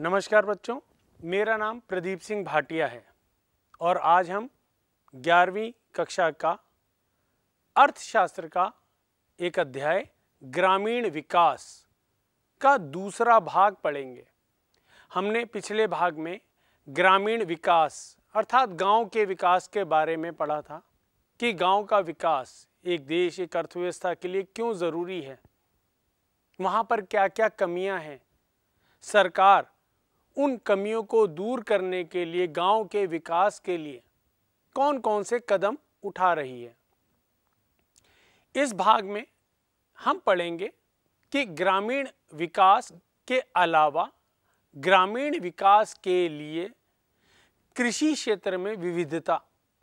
नमस्कार बच्चों मेरा नाम प्रदीप सिंह भाटिया है और आज हम ग्यारहवीं कक्षा का अर्थशास्त्र का एक अध्याय ग्रामीण विकास का दूसरा भाग पढ़ेंगे हमने पिछले भाग में ग्रामीण विकास अर्थात गांव के विकास के बारे में पढ़ा था कि गांव का विकास एक देश एक अर्थव्यवस्था के लिए क्यों ज़रूरी है वहाँ पर क्या क्या कमियां हैं सरकार उन कमियों को दूर करने के लिए गांव के विकास के लिए कौन कौन से कदम उठा रही है इस भाग में हम पढ़ेंगे कि ग्रामीण विकास के अलावा ग्रामीण विकास के लिए कृषि क्षेत्र में विविधता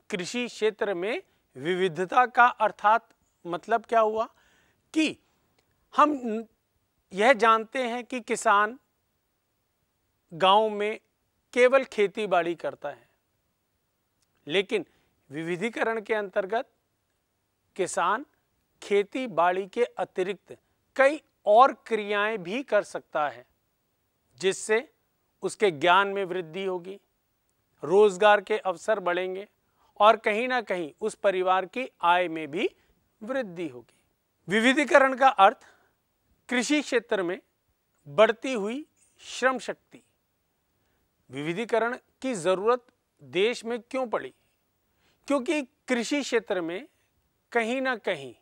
कृषि क्षेत्र में विविधता का अर्थात मतलब क्या हुआ कि हम यह जानते हैं कि किसान गांव में केवल खेती बाड़ी करता है लेकिन विविधीकरण के अंतर्गत किसान खेती बाड़ी के अतिरिक्त कई और क्रियाएं भी कर सकता है जिससे उसके ज्ञान में वृद्धि होगी रोजगार के अवसर बढ़ेंगे और कहीं ना कहीं उस परिवार की आय में भी वृद्धि होगी विविधीकरण का अर्थ कृषि क्षेत्र में बढ़ती हुई श्रम शक्ति विविधीकरण की ज़रूरत देश में क्यों पड़ी क्योंकि कृषि क्षेत्र में कहीं ना कहीं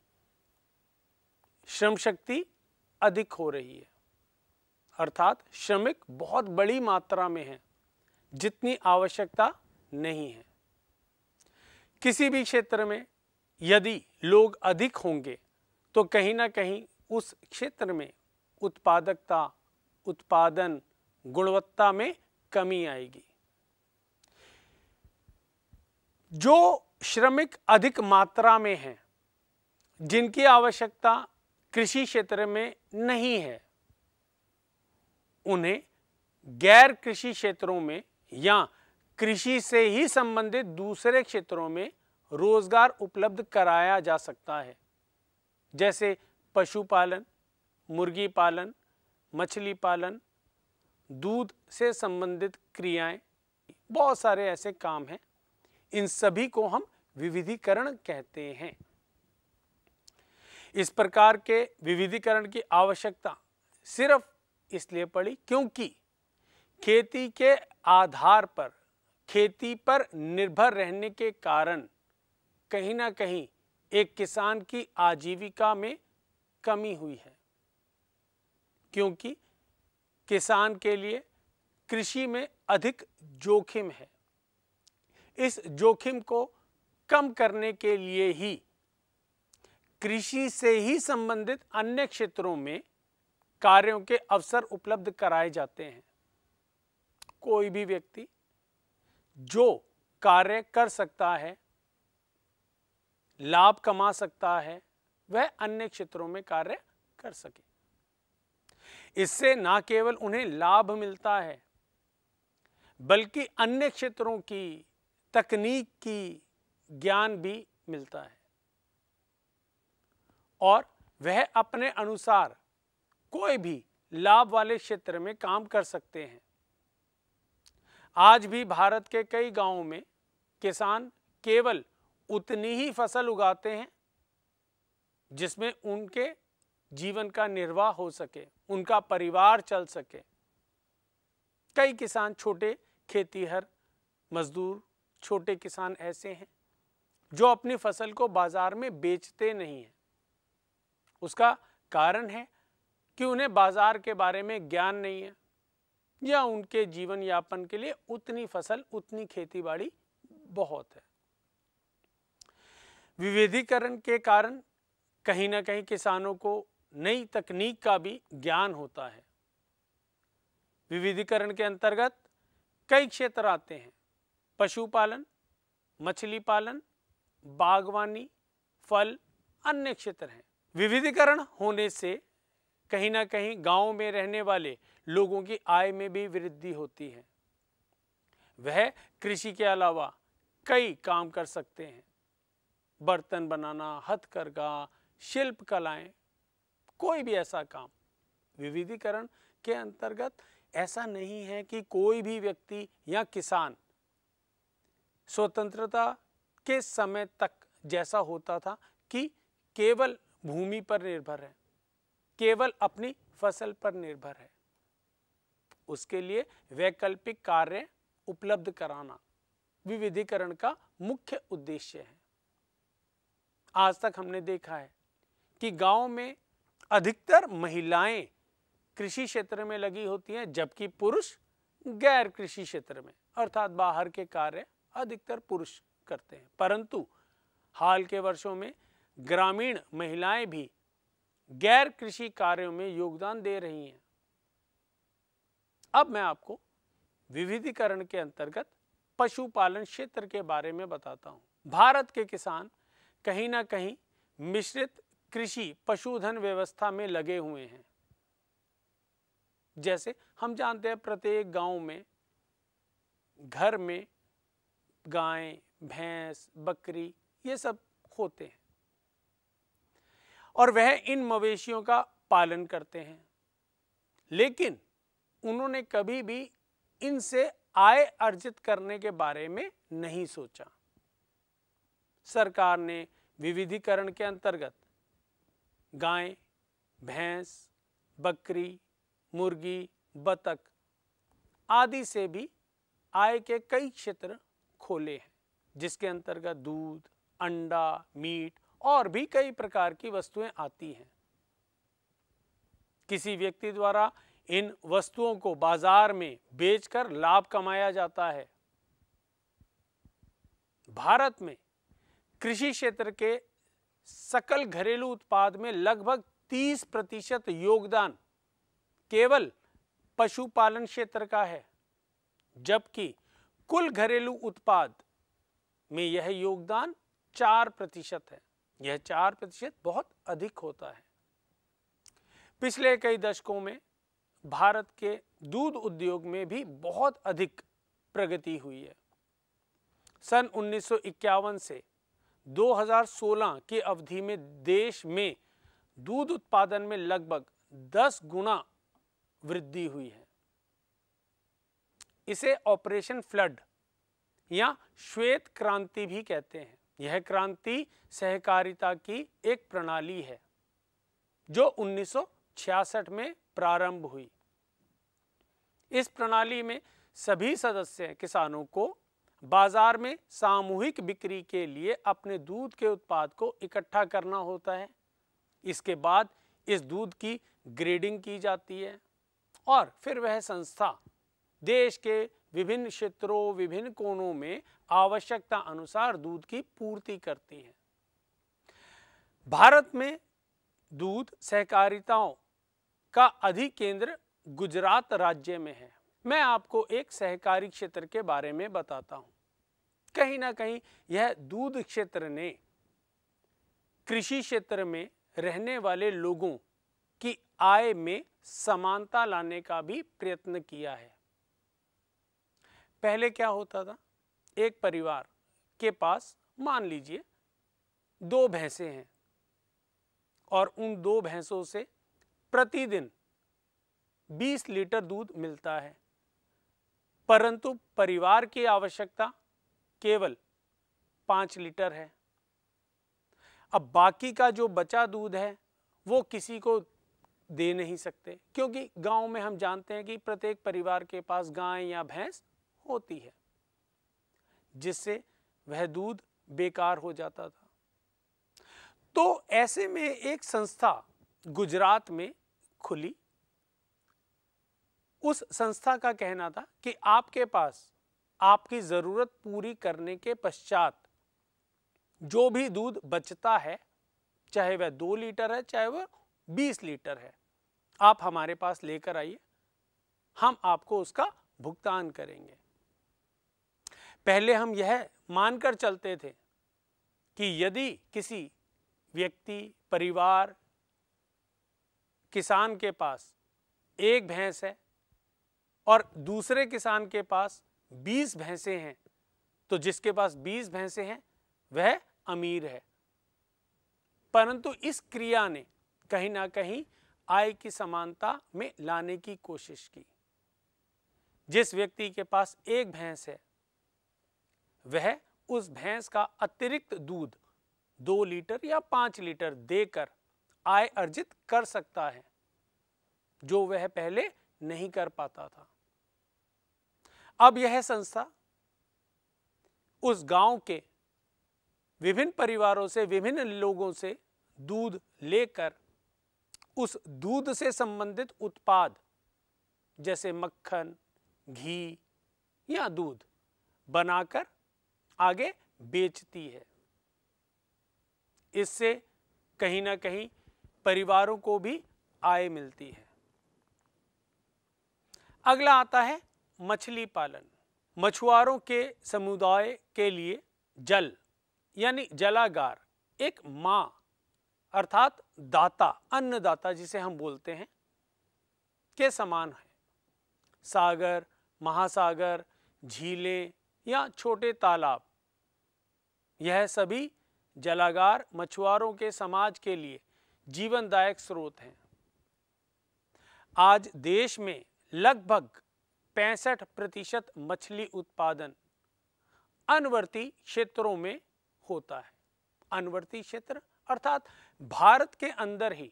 श्रम शक्ति अधिक हो रही है अर्थात श्रमिक बहुत बड़ी मात्रा में है जितनी आवश्यकता नहीं है किसी भी क्षेत्र में यदि लोग अधिक होंगे तो कहीं ना कहीं उस क्षेत्र में उत्पादकता उत्पादन गुणवत्ता में कमी आएगी जो श्रमिक अधिक मात्रा में हैं जिनकी आवश्यकता कृषि क्षेत्र में नहीं है उन्हें गैर कृषि क्षेत्रों में या कृषि से ही संबंधित दूसरे क्षेत्रों में रोजगार उपलब्ध कराया जा सकता है जैसे पशुपालन मुर्गी पालन मछली पालन दूध से संबंधित क्रियाएं बहुत सारे ऐसे काम हैं इन सभी को हम विविधीकरण कहते हैं इस प्रकार के विविधीकरण की आवश्यकता सिर्फ इसलिए पड़ी क्योंकि खेती के आधार पर खेती पर निर्भर रहने के कारण कहीं ना कहीं एक किसान की आजीविका में कमी हुई है क्योंकि किसान के लिए कृषि में अधिक जोखिम है इस जोखिम को कम करने के लिए ही कृषि से ही संबंधित अन्य क्षेत्रों में कार्यों के अवसर उपलब्ध कराए जाते हैं कोई भी व्यक्ति जो कार्य कर सकता है लाभ कमा सकता है वह अन्य क्षेत्रों में कार्य कर सके इससे ना केवल उन्हें लाभ मिलता है बल्कि अन्य क्षेत्रों की तकनीक की ज्ञान भी मिलता है और वह अपने अनुसार कोई भी लाभ वाले क्षेत्र में काम कर सकते हैं आज भी भारत के कई गांवों में किसान केवल उतनी ही फसल उगाते हैं जिसमें उनके जीवन का निर्वाह हो सके उनका परिवार चल सके कई किसान छोटे खेतीहर मजदूर छोटे किसान ऐसे हैं जो अपनी फसल को बाजार में बेचते नहीं हैं उसका कारण है कि उन्हें बाजार के बारे में ज्ञान नहीं है या उनके जीवन यापन के लिए उतनी फसल उतनी खेतीबाड़ी बहुत है विविधीकरण के कारण कहीं ना कहीं किसानों को नई तकनीक का भी ज्ञान होता है विविधीकरण के अंतर्गत कई क्षेत्र आते हैं पशुपालन मछली पालन बागवानी फल अन्य क्षेत्र हैं विविधीकरण होने से कहीं ना कहीं गांव में रहने वाले लोगों की आय में भी वृद्धि होती है वह कृषि के अलावा कई काम कर सकते हैं बर्तन बनाना हथकरघा शिल्प कलाएं कोई भी ऐसा काम विविधीकरण के अंतर्गत ऐसा नहीं है कि कोई भी व्यक्ति या किसान स्वतंत्रता के समय तक जैसा होता था कि केवल भूमि पर निर्भर है केवल अपनी फसल पर निर्भर है उसके लिए वैकल्पिक कार्य उपलब्ध कराना विविधीकरण का मुख्य उद्देश्य है आज तक हमने देखा है कि गांव में अधिकतर महिलाएं कृषि क्षेत्र में लगी होती हैं जबकि पुरुष गैर कृषि क्षेत्र में अर्थात बाहर के कार्य अधिकतर पुरुष करते हैं परंतु हाल के वर्षों में ग्रामीण महिलाएं भी गैर कृषि कार्यों में योगदान दे रही हैं अब मैं आपको विविधीकरण के अंतर्गत पशुपालन क्षेत्र के बारे में बताता हूं भारत के किसान कहीं ना कहीं मिश्रित कृषि पशुधन व्यवस्था में लगे हुए हैं जैसे हम जानते हैं प्रत्येक गांव में घर में गाय भैंस बकरी ये सब होते हैं और वह इन मवेशियों का पालन करते हैं लेकिन उन्होंने कभी भी इनसे आय अर्जित करने के बारे में नहीं सोचा सरकार ने विविधीकरण के अंतर्गत गाय भैंस बकरी मुर्गी बतख आदि से भी आय के कई क्षेत्र खोले हैं जिसके अंतर्गत दूध अंडा मीट और भी कई प्रकार की वस्तुएं आती हैं किसी व्यक्ति द्वारा इन वस्तुओं को बाजार में बेचकर लाभ कमाया जाता है भारत में कृषि क्षेत्र के सकल घरेलू उत्पाद में लगभग 30 प्रतिशत योगदान केवल पशुपालन क्षेत्र का है जबकि कुल घरेलू उत्पाद में यह योगदान 4 प्रतिशत है यह 4 प्रतिशत बहुत अधिक होता है पिछले कई दशकों में भारत के दूध उद्योग में भी बहुत अधिक प्रगति हुई है सन उन्नीस से 2016 की अवधि में देश में दूध उत्पादन में लगभग 10 गुना वृद्धि हुई है इसे ऑपरेशन फ्लड या श्वेत क्रांति भी कहते हैं यह क्रांति सहकारिता की एक प्रणाली है जो 1966 में प्रारंभ हुई इस प्रणाली में सभी सदस्य किसानों को बाज़ार में सामूहिक बिक्री के लिए अपने दूध के उत्पाद को इकट्ठा करना होता है इसके बाद इस दूध की ग्रेडिंग की जाती है और फिर वह संस्था देश के विभिन्न क्षेत्रों विभिन्न कोणों में आवश्यकता अनुसार दूध की पूर्ति करती है भारत में दूध सहकारिताओं का अधिक केंद्र गुजरात राज्य में है मैं आपको एक सहकारी क्षेत्र के बारे में बताता हूं कहीं ना कहीं यह दूध क्षेत्र ने कृषि क्षेत्र में रहने वाले लोगों की आय में समानता लाने का भी प्रयत्न किया है पहले क्या होता था एक परिवार के पास मान लीजिए दो भैंसे हैं और उन दो भैंसों से प्रतिदिन 20 लीटर दूध मिलता है परंतु परिवार की आवश्यकता केवल पाँच लीटर है अब बाकी का जो बचा दूध है वो किसी को दे नहीं सकते क्योंकि गांव में हम जानते हैं कि प्रत्येक परिवार के पास गाय या भैंस होती है जिससे वह दूध बेकार हो जाता था तो ऐसे में एक संस्था गुजरात में खुली उस संस्था का कहना था कि आपके पास आपकी ज़रूरत पूरी करने के पश्चात जो भी दूध बचता है चाहे वह दो लीटर है चाहे वह बीस लीटर है आप हमारे पास लेकर आइए हम आपको उसका भुगतान करेंगे पहले हम यह मानकर चलते थे कि यदि किसी व्यक्ति परिवार किसान के पास एक भैंस है और दूसरे किसान के पास 20 भैंसे हैं तो जिसके पास 20 भैंसे हैं वह अमीर है परंतु इस क्रिया ने कहीं ना कहीं आय की समानता में लाने की कोशिश की जिस व्यक्ति के पास एक भैंस है वह उस भैंस का अतिरिक्त दूध दो लीटर या पांच लीटर देकर आय अर्जित कर सकता है जो वह पहले नहीं कर पाता था अब यह संस्था उस गांव के विभिन्न परिवारों से विभिन्न लोगों से दूध लेकर उस दूध से संबंधित उत्पाद जैसे मक्खन घी या दूध बनाकर आगे बेचती है इससे कहीं ना कहीं परिवारों को भी आय मिलती है अगला आता है मछली पालन मछुआरों के समुदाय के लिए जल यानी जलागार एक माँ अर्थात दाता अन्नदाता जिसे हम बोलते हैं के समान है सागर महासागर झीलें या छोटे तालाब यह सभी जलागार मछुआरों के समाज के लिए जीवनदायक स्रोत हैं आज देश में लगभग पैंसठ प्रतिशत मछली उत्पादन अनवर्ती क्षेत्रों में होता है अनवर्ती क्षेत्र अर्थात भारत के अंदर ही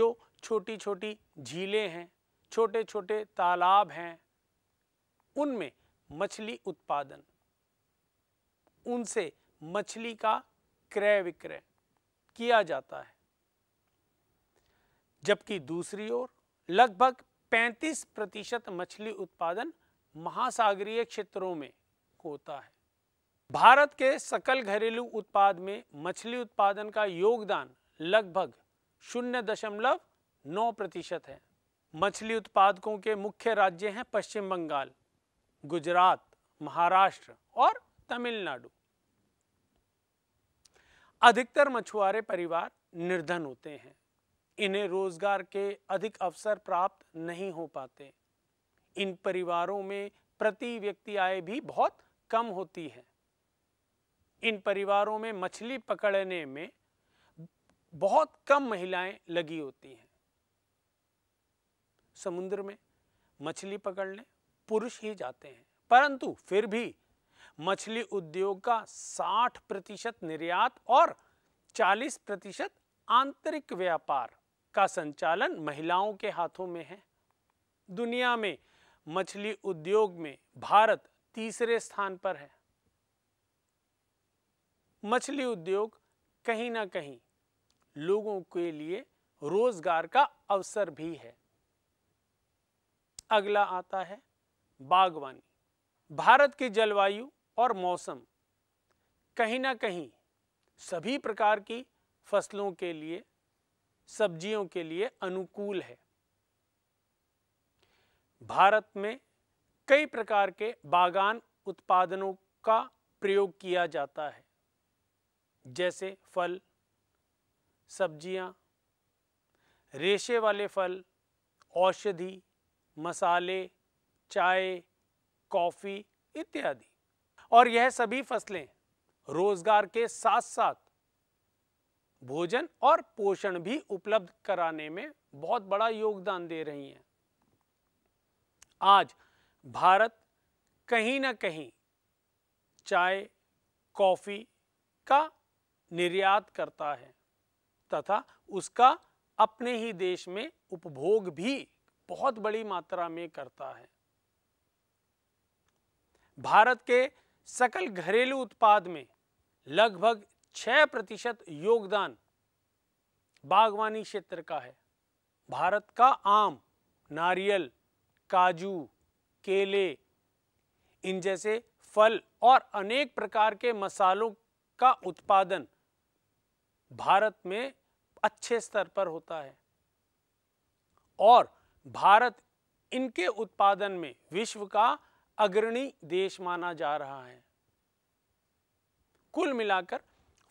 जो छोटी छोटी झीलें हैं छोटे छोटे तालाब हैं उनमें मछली उत्पादन उनसे मछली का क्रय विक्रय किया जाता है जबकि दूसरी ओर लगभग 35 प्रतिशत मछली उत्पादन महासागरीय क्षेत्रों में होता है भारत के सकल घरेलू उत्पाद में मछली उत्पादन का योगदान लगभग शून्य दशमलव नौ प्रतिशत है मछली उत्पादकों के मुख्य राज्य हैं पश्चिम बंगाल गुजरात महाराष्ट्र और तमिलनाडु अधिकतर मछुआरे परिवार निर्धन होते हैं इन्हें रोजगार के अधिक अवसर प्राप्त नहीं हो पाते इन परिवारों में प्रति व्यक्ति आय भी बहुत कम होती है इन परिवारों में मछली पकड़ने में बहुत कम महिलाएं लगी होती हैं समुद्र में मछली पकड़ने पुरुष ही जाते हैं परंतु फिर भी मछली उद्योग का 60 प्रतिशत निर्यात और 40 प्रतिशत आंतरिक व्यापार का संचालन महिलाओं के हाथों में है दुनिया में मछली उद्योग में भारत तीसरे स्थान पर है मछली उद्योग कहीं ना कहीं लोगों के लिए रोजगार का अवसर भी है अगला आता है बागवानी भारत की जलवायु और मौसम कहीं ना कहीं सभी प्रकार की फसलों के लिए सब्जियों के लिए अनुकूल है भारत में कई प्रकार के बागान उत्पादनों का प्रयोग किया जाता है जैसे फल सब्जियां, रेशे वाले फल औषधि मसाले चाय कॉफ़ी इत्यादि और यह सभी फसलें रोजगार के साथ साथ भोजन और पोषण भी उपलब्ध कराने में बहुत बड़ा योगदान दे रही हैं आज भारत कहीं ना कहीं चाय कॉफ़ी का निर्यात करता है तथा उसका अपने ही देश में उपभोग भी बहुत बड़ी मात्रा में करता है भारत के सकल घरेलू उत्पाद में लगभग छः प्रतिशत योगदान बागवानी क्षेत्र का है भारत का आम नारियल काजू केले इन जैसे फल और अनेक प्रकार के मसालों का उत्पादन भारत में अच्छे स्तर पर होता है और भारत इनके उत्पादन में विश्व का अग्रणी देश माना जा रहा है कुल मिलाकर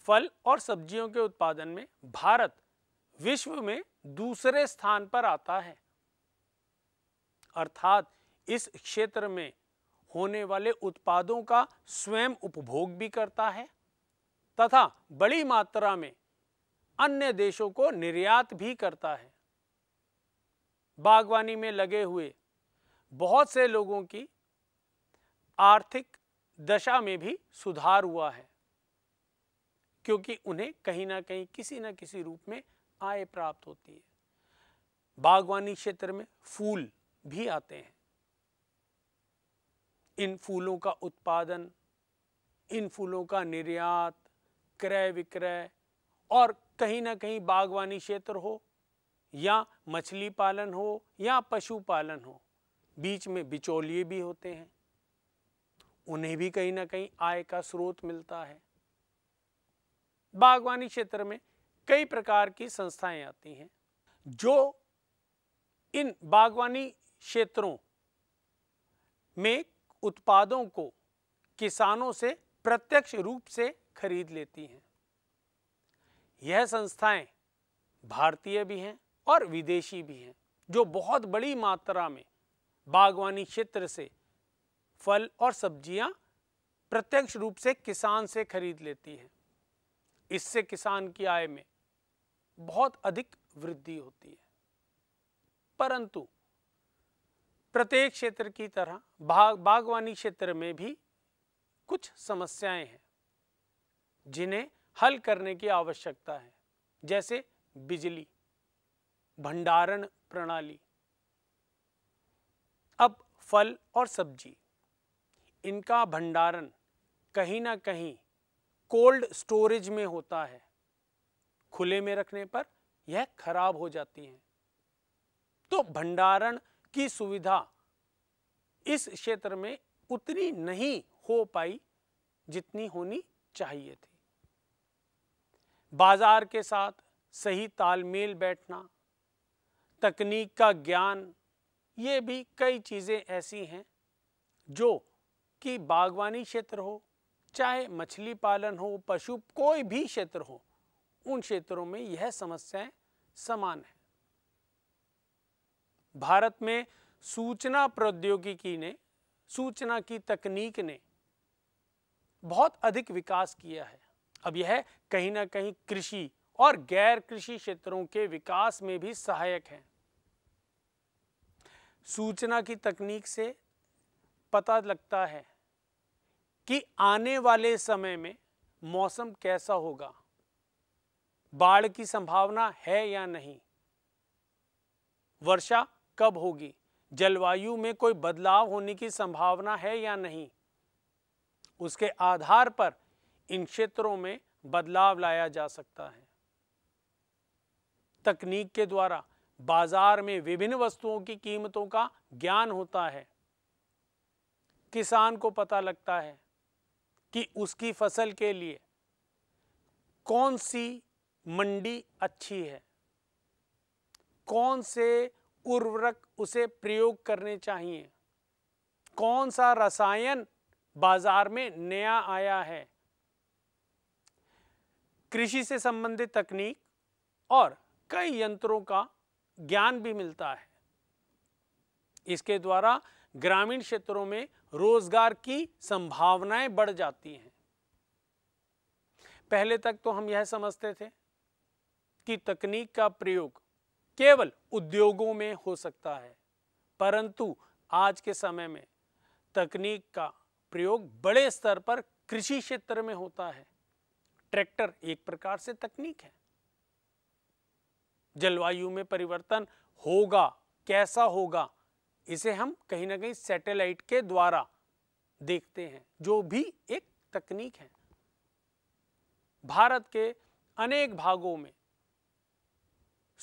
फल और सब्जियों के उत्पादन में भारत विश्व में दूसरे स्थान पर आता है अर्थात इस क्षेत्र में होने वाले उत्पादों का स्वयं उपभोग भी करता है तथा बड़ी मात्रा में अन्य देशों को निर्यात भी करता है बागवानी में लगे हुए बहुत से लोगों की आर्थिक दशा में भी सुधार हुआ है क्योंकि उन्हें कहीं ना कहीं किसी ना किसी रूप में आय प्राप्त होती है बागवानी क्षेत्र में फूल भी आते हैं इन फूलों का उत्पादन इन फूलों का निर्यात क्रय विक्रय और कहीं ना कहीं बागवानी क्षेत्र हो या मछली पालन हो या पशु पालन हो बीच में बिचौलिए भी होते हैं उन्हें भी कहीं ना कहीं आय का स्रोत मिलता है बागवानी क्षेत्र में कई प्रकार की संस्थाएं आती हैं जो इन बागवानी क्षेत्रों में उत्पादों को किसानों से प्रत्यक्ष रूप से खरीद लेती हैं यह संस्थाएं भारतीय भी हैं और विदेशी भी हैं जो बहुत बड़ी मात्रा में बागवानी क्षेत्र से फल और सब्जियां प्रत्यक्ष रूप से किसान से खरीद लेती हैं इससे किसान की आय में बहुत अधिक वृद्धि होती है परंतु प्रत्येक क्षेत्र की तरह बाग बागवानी क्षेत्र में भी कुछ समस्याएं हैं जिन्हें हल करने की आवश्यकता है जैसे बिजली भंडारण प्रणाली अब फल और सब्जी इनका भंडारण कहीं ना कहीं कोल्ड स्टोरेज में होता है खुले में रखने पर यह खराब हो जाती हैं तो भंडारण की सुविधा इस क्षेत्र में उतनी नहीं हो पाई जितनी होनी चाहिए थी बाजार के साथ सही तालमेल बैठना तकनीक का ज्ञान ये भी कई चीज़ें ऐसी हैं जो कि बागवानी क्षेत्र हो चाहे मछली पालन हो पशु कोई भी क्षेत्र हो उन क्षेत्रों में यह समस्याएं समान है भारत में सूचना प्रौद्योगिकी ने सूचना की तकनीक ने बहुत अधिक विकास किया है अब यह कहीं ना कहीं कृषि और गैर कृषि क्षेत्रों के विकास में भी सहायक है सूचना की तकनीक से पता लगता है कि आने वाले समय में मौसम कैसा होगा बाढ़ की संभावना है या नहीं वर्षा कब होगी जलवायु में कोई बदलाव होने की संभावना है या नहीं उसके आधार पर इन क्षेत्रों में बदलाव लाया जा सकता है तकनीक के द्वारा बाजार में विभिन्न वस्तुओं की कीमतों का ज्ञान होता है किसान को पता लगता है कि उसकी फसल के लिए कौन सी मंडी अच्छी है कौन से उर्वरक उसे प्रयोग करने चाहिए कौन सा रसायन बाजार में नया आया है कृषि से संबंधित तकनीक और कई यंत्रों का ज्ञान भी मिलता है इसके द्वारा ग्रामीण क्षेत्रों में रोजगार की संभावनाएं बढ़ जाती हैं पहले तक तो हम यह समझते थे कि तकनीक का प्रयोग केवल उद्योगों में हो सकता है परंतु आज के समय में तकनीक का प्रयोग बड़े स्तर पर कृषि क्षेत्र में होता है ट्रैक्टर एक प्रकार से तकनीक है जलवायु में परिवर्तन होगा कैसा होगा इसे हम कहीं ना कहीं सैटेलाइट के द्वारा देखते हैं जो भी एक तकनीक है भारत के अनेक भागों में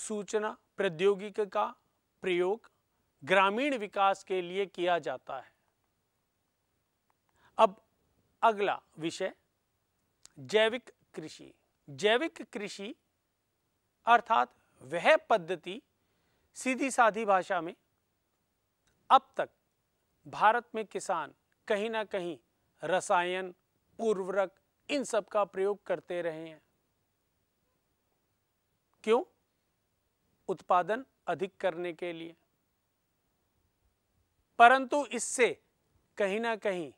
सूचना प्रौद्योगिकी का प्रयोग ग्रामीण विकास के लिए किया जाता है अब अगला विषय जैविक कृषि जैविक कृषि अर्थात वह पद्धति सीधी साधी भाषा में अब तक भारत में किसान कहीं ना कहीं रसायन उर्वरक इन सब का प्रयोग करते रहे हैं क्यों उत्पादन अधिक करने के लिए परंतु इससे कहीं ना कहीं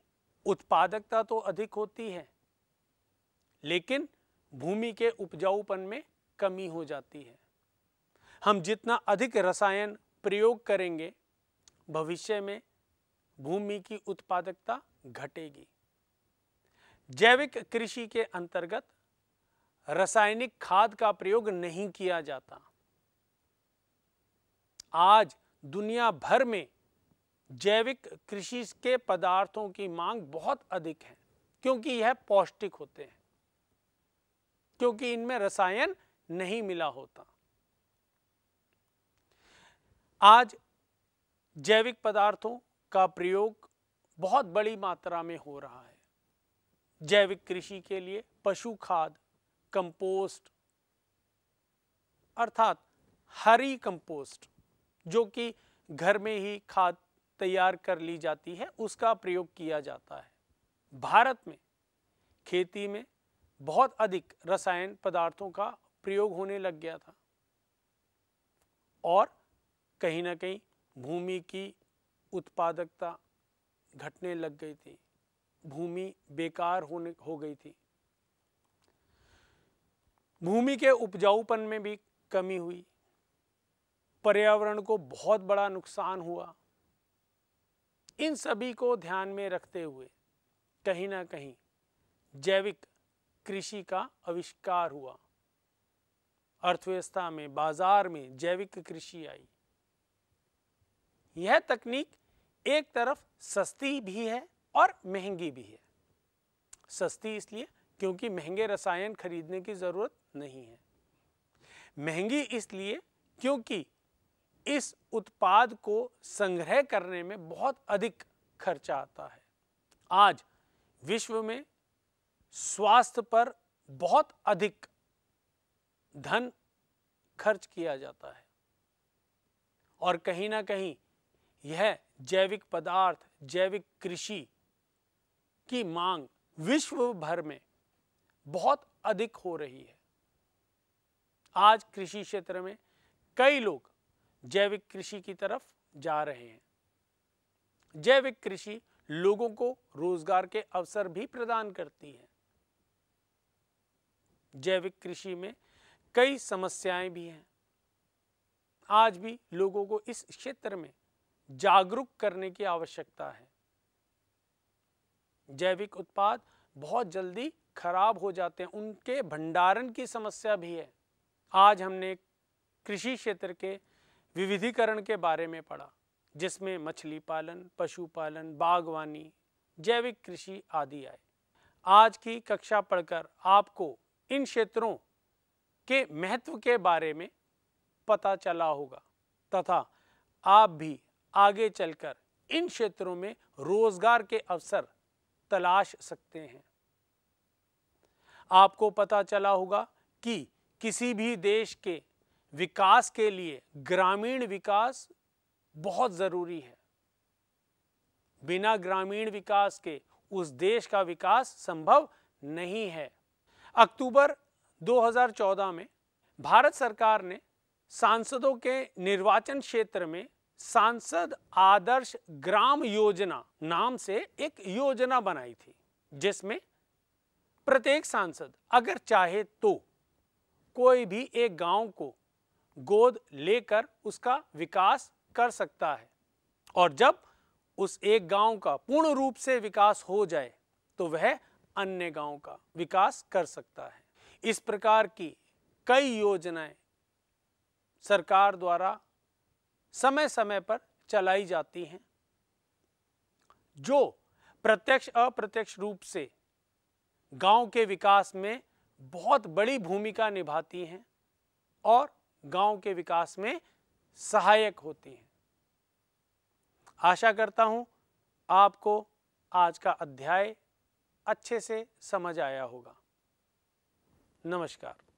उत्पादकता तो अधिक होती है लेकिन भूमि के उपजाऊपन में कमी हो जाती है हम जितना अधिक रसायन प्रयोग करेंगे भविष्य में भूमि की उत्पादकता घटेगी जैविक कृषि के अंतर्गत रासायनिक खाद का प्रयोग नहीं किया जाता आज दुनिया भर में जैविक कृषि के पदार्थों की मांग बहुत अधिक है क्योंकि यह पौष्टिक होते हैं क्योंकि इनमें रसायन नहीं मिला होता आज जैविक पदार्थों का प्रयोग बहुत बड़ी मात्रा में हो रहा है जैविक कृषि के लिए पशु खाद कंपोस्ट अर्थात हरी कंपोस्ट जो कि घर में ही खाद तैयार कर ली जाती है उसका प्रयोग किया जाता है भारत में खेती में बहुत अधिक रसायन पदार्थों का प्रयोग होने लग गया था और कहीं ना कहीं भूमि की उत्पादकता घटने लग गई थी भूमि बेकार होने हो गई थी भूमि के उपजाऊपन में भी कमी हुई पर्यावरण को बहुत बड़ा नुकसान हुआ इन सभी को ध्यान में रखते हुए कहीं ना कहीं जैविक कृषि का आविष्कार हुआ अर्थव्यवस्था में बाजार में जैविक कृषि आई यह तकनीक एक तरफ सस्ती भी है और महंगी भी है सस्ती इसलिए क्योंकि महंगे रसायन खरीदने की ज़रूरत नहीं है महंगी इसलिए क्योंकि इस उत्पाद को संग्रह करने में बहुत अधिक खर्चा आता है आज विश्व में स्वास्थ्य पर बहुत अधिक धन खर्च किया जाता है और कहीं ना कहीं यह जैविक पदार्थ जैविक कृषि की मांग विश्व भर में बहुत अधिक हो रही है आज कृषि क्षेत्र में कई लोग जैविक कृषि की तरफ जा रहे हैं जैविक कृषि लोगों को रोजगार के अवसर भी प्रदान करती है जैविक कृषि में कई समस्याएं भी हैं आज भी लोगों को इस क्षेत्र में जागरूक करने की आवश्यकता है जैविक उत्पाद बहुत जल्दी खराब हो जाते हैं उनके भंडारण की समस्या भी है आज हमने कृषि क्षेत्र के विविधीकरण के बारे में पढ़ा जिसमें मछली पालन पशुपालन बागवानी जैविक कृषि आदि आए आज की कक्षा पढ़कर आपको इन क्षेत्रों के महत्व के बारे में पता चला होगा तथा आप भी आगे चलकर इन क्षेत्रों में रोजगार के अवसर तलाश सकते हैं आपको पता चला होगा कि किसी भी देश के विकास के लिए ग्रामीण विकास बहुत ज़रूरी है बिना ग्रामीण विकास के उस देश का विकास संभव नहीं है अक्टूबर 2014 में भारत सरकार ने सांसदों के निर्वाचन क्षेत्र में सांसद आदर्श ग्राम योजना नाम से एक योजना बनाई थी जिसमें प्रत्येक सांसद अगर चाहे तो कोई भी एक गांव को गोद लेकर उसका विकास कर सकता है और जब उस एक गांव का पूर्ण रूप से विकास हो जाए तो वह अन्य गांव का विकास कर सकता है इस प्रकार की कई योजनाएं सरकार द्वारा समय समय पर चलाई जाती हैं जो प्रत्यक्ष अप्रत्यक्ष रूप से गांव के विकास में बहुत बड़ी भूमिका निभाती हैं और गांव के विकास में सहायक होती हैं आशा करता हूं आपको आज का अध्याय अच्छे से समझ आया होगा नमस्कार